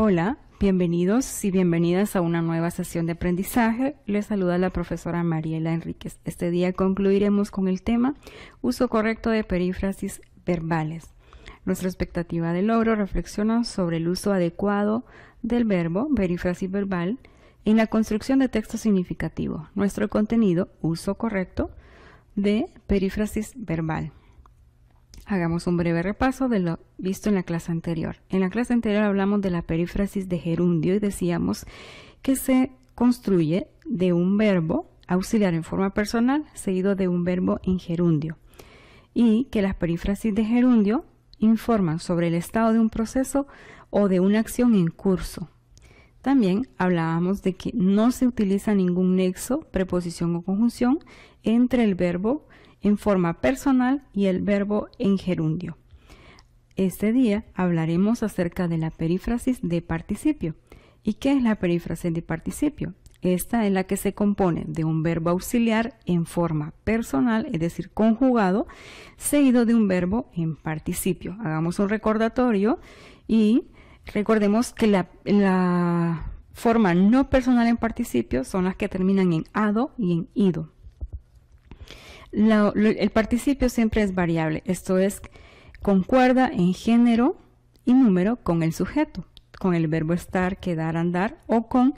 Hola, bienvenidos y bienvenidas a una nueva sesión de aprendizaje. Les saluda la profesora Mariela Enríquez. Este día concluiremos con el tema uso correcto de perífrasis verbales. Nuestra expectativa de logro reflexiona sobre el uso adecuado del verbo perífrasis verbal en la construcción de texto significativo. Nuestro contenido, uso correcto de perífrasis verbal. Hagamos un breve repaso de lo visto en la clase anterior. En la clase anterior hablamos de la perífrasis de gerundio y decíamos que se construye de un verbo auxiliar en forma personal seguido de un verbo en gerundio y que las perífrasis de gerundio informan sobre el estado de un proceso o de una acción en curso. También hablábamos de que no se utiliza ningún nexo, preposición o conjunción entre el verbo en forma personal y el verbo en gerundio. Este día hablaremos acerca de la perífrasis de participio. ¿Y qué es la perífrasis de participio? Esta es la que se compone de un verbo auxiliar en forma personal, es decir, conjugado, seguido de un verbo en participio. Hagamos un recordatorio y recordemos que la, forma no personal en participio son las que terminan en ado y en ido el participio siempre es variable, esto es, concuerda en género y número con el sujeto, con el verbo estar, quedar, andar o con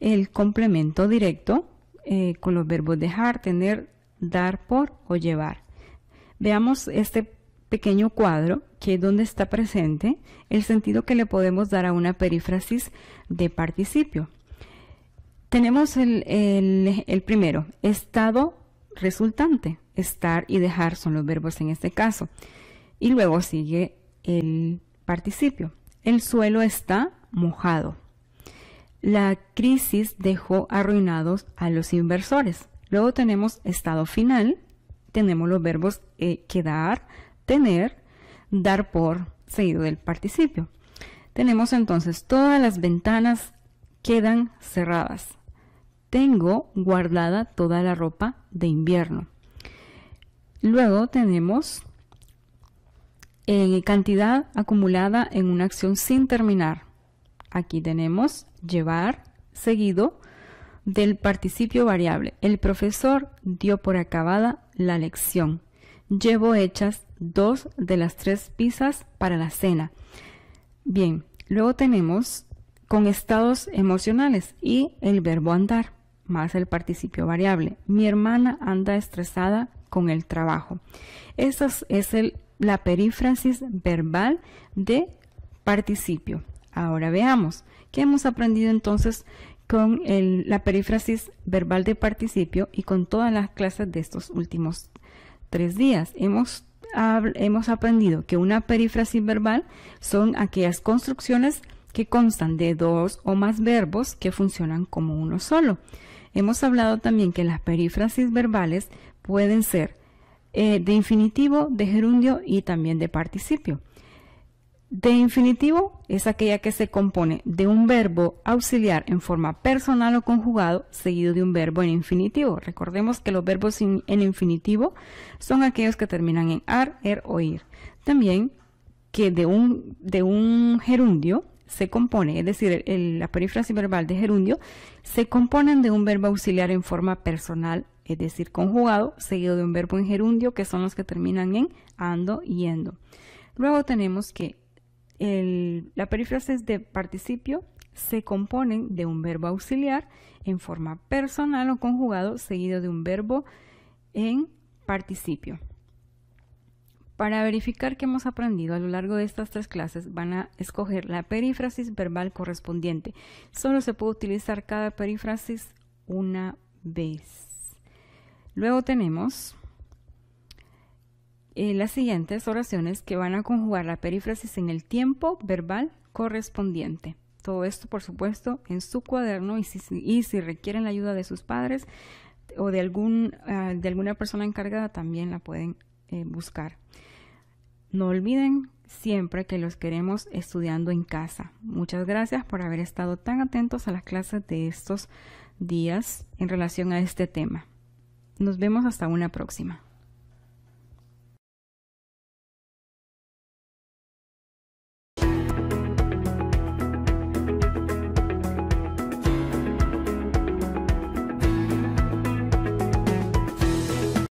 el complemento directo eh, con los verbos dejar, tener, dar por o llevar. Veamos este pequeño cuadro que es donde está presente el sentido que le podemos dar a una perífrasis de participio. Tenemos el, el primero, estado resultante. Estar y dejar son los verbos en este caso. Y luego sigue el participio. El suelo está mojado. La crisis dejó arruinados a los inversores. Luego tenemos estado final. Tenemos los verbos eh, quedar, tener, dar por, seguido del participio. Tenemos entonces todas las ventanas quedan cerradas tengo guardada toda la ropa de invierno. Luego tenemos eh, cantidad acumulada en una acción sin terminar. Aquí tenemos llevar seguido del participio variable. El profesor dio por acabada la lección. Llevo hechas dos de las tres pizzas para la cena. Bien, luego tenemos con estados emocionales y el verbo andar más el participio variable. Mi hermana anda estresada con el trabajo. Esa es la perífrasis verbal de participio. Ahora veamos qué hemos aprendido entonces con la perífrasis verbal de participio y con todas las clases de estos últimos tres días. Hemos, hemos aprendido que una perífrasis verbal son aquellas construcciones que constan de dos o más verbos que funcionan como uno solo. Hemos hablado también que las perífrasis verbales pueden ser eh, de infinitivo, de gerundio y también de participio. De infinitivo es aquella que se compone de un verbo auxiliar en forma personal o conjugado seguido de un verbo en infinitivo. Recordemos que los verbos en infinitivo son aquellos que terminan en ar, er o ir. También que de de un gerundio se compone, es decir, la perífrasis verbal de gerundio, se componen de un verbo auxiliar en forma personal, es decir, conjugado, seguido de un verbo en gerundio, que son los que terminan en ando, yendo. Luego tenemos que la perífrasis de participio se componen de un verbo auxiliar en forma personal o conjugado, seguido de un verbo en participio. Para verificar que hemos aprendido a lo largo de estas tres clases, van a escoger la perífrasis verbal correspondiente. Solo se puede utilizar cada perífrasis una vez. Luego tenemos eh, las siguientes oraciones que van a conjugar la perífrasis en el tiempo verbal correspondiente. Todo esto, por supuesto, en su cuaderno y si, requieren la ayuda de sus padres o de, algún, ah, de alguna persona encargada, también la pueden eh, buscar. No olviden siempre que los queremos estudiando en casa. Muchas gracias por haber estado tan atentos a las clases de estos días en relación a este tema. Nos vemos hasta una próxima.